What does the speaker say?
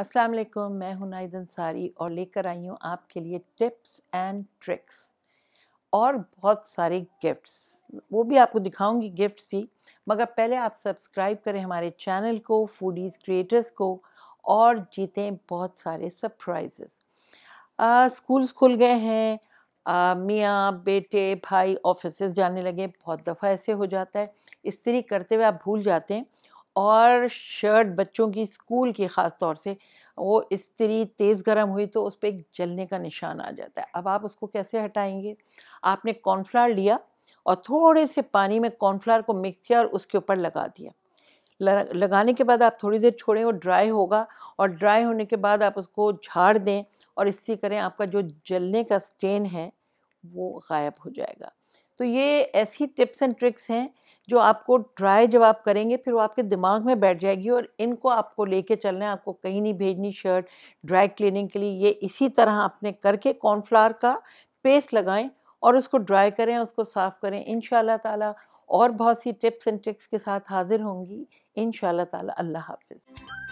अस्सलाम वालेकुम मैं हूं नाइद अंसारी और लेकर आई हूं आपके लिए टिप्स एंड ट्रिक्स और बहुत सारे गिफ्ट्स वो भी आपको दिखाऊंगी गिफ्ट्स भी मगर पहले आप सब्सक्राइब करें हमारे चैनल को फूडीज़ क्रिएटर्स को और जीतें बहुत सारे सरप्राइजेस स्कूल्स खुल गए हैं मियाँ बेटे भाई ऑफिस जाने लगे बहुत दफ़ा ऐसे हो जाता है इस्तरी करते हुए आप भूल जाते हैं और शर्ट बच्चों की स्कूल की ख़ास तौर से वो इसी तेज़ गर्म हुई तो उस पर एक जलने का निशान आ जाता है अब आप उसको कैसे हटाएंगे आपने कॉर्नफ्लावर लिया और थोड़े से पानी में कॉर्नफ्लावर को मिक्स किया और उसके ऊपर लगा दिया लगाने के बाद आप थोड़ी देर छोड़ें वो ड्राई होगा और ड्राई होने के बाद आप उसको झाड़ दें और इससे करें आपका जो जलने का स्टेन है वो गायब हो जाएगा तो ये ऐसी टिप्स एंड ट्रिक्स हैं जो आपको ट्राई जब आप करेंगे फिर वो आपके दिमाग में बैठ जाएगी और इनको आपको लेके चलना है आपको कहीं नहीं भेजनी शर्ट ड्राई क्लीनिंग के लिए ये इसी तरह आपने करके कॉर्नफ्लावर का पेस्ट लगाएं और उसको ड्राई करें उसको साफ़ करें इन ताला और बहुत सी टिप्स एंड ट्रिक्स के साथ हाजिर होंगी इन ताला अल्लाह हाफिज़